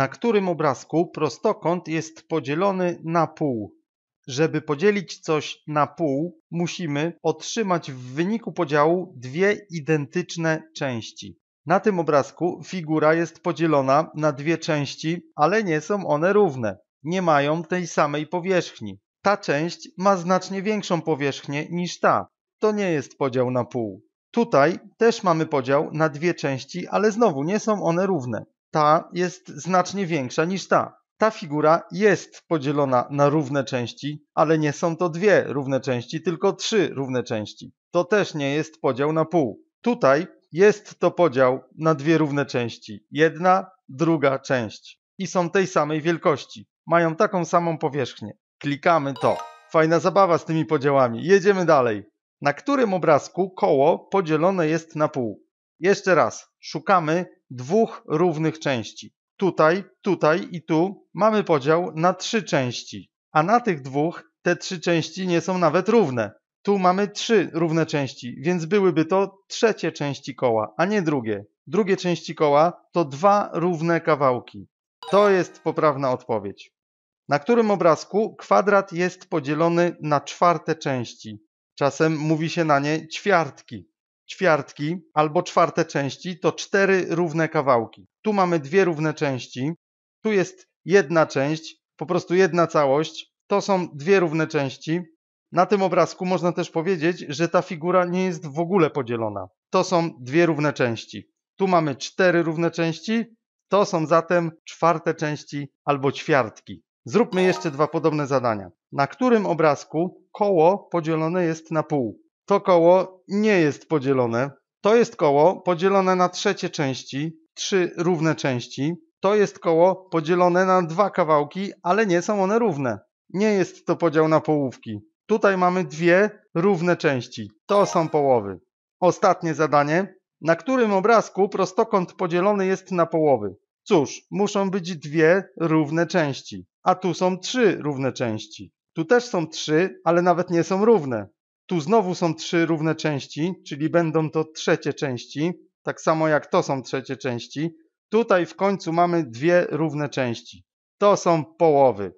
na którym obrazku prostokąt jest podzielony na pół. Żeby podzielić coś na pół, musimy otrzymać w wyniku podziału dwie identyczne części. Na tym obrazku figura jest podzielona na dwie części, ale nie są one równe. Nie mają tej samej powierzchni. Ta część ma znacznie większą powierzchnię niż ta. To nie jest podział na pół. Tutaj też mamy podział na dwie części, ale znowu nie są one równe ta jest znacznie większa niż ta. Ta figura jest podzielona na równe części, ale nie są to dwie równe części, tylko trzy równe części. To też nie jest podział na pół. Tutaj jest to podział na dwie równe części. Jedna, druga część. I są tej samej wielkości. Mają taką samą powierzchnię. Klikamy to. Fajna zabawa z tymi podziałami. Jedziemy dalej. Na którym obrazku koło podzielone jest na pół? Jeszcze raz. Szukamy dwóch równych części. Tutaj, tutaj i tu mamy podział na trzy części, a na tych dwóch te trzy części nie są nawet równe. Tu mamy trzy równe części, więc byłyby to trzecie części koła, a nie drugie. Drugie części koła to dwa równe kawałki. To jest poprawna odpowiedź. Na którym obrazku kwadrat jest podzielony na czwarte części? Czasem mówi się na nie ćwiartki ćwiartki albo czwarte części to cztery równe kawałki. Tu mamy dwie równe części, tu jest jedna część, po prostu jedna całość. To są dwie równe części. Na tym obrazku można też powiedzieć, że ta figura nie jest w ogóle podzielona. To są dwie równe części. Tu mamy cztery równe części, to są zatem czwarte części albo ćwiartki. Zróbmy jeszcze dwa podobne zadania. Na którym obrazku koło podzielone jest na pół? to koło nie jest podzielone. To jest koło podzielone na trzecie części, trzy równe części. To jest koło podzielone na dwa kawałki, ale nie są one równe. Nie jest to podział na połówki. Tutaj mamy dwie równe części. To są połowy. Ostatnie zadanie. Na którym obrazku prostokąt podzielony jest na połowy? Cóż, muszą być dwie równe części, a tu są trzy równe części. Tu też są trzy, ale nawet nie są równe. Tu znowu są trzy równe części, czyli będą to trzecie części, tak samo jak to są trzecie części. Tutaj w końcu mamy dwie równe części. To są połowy.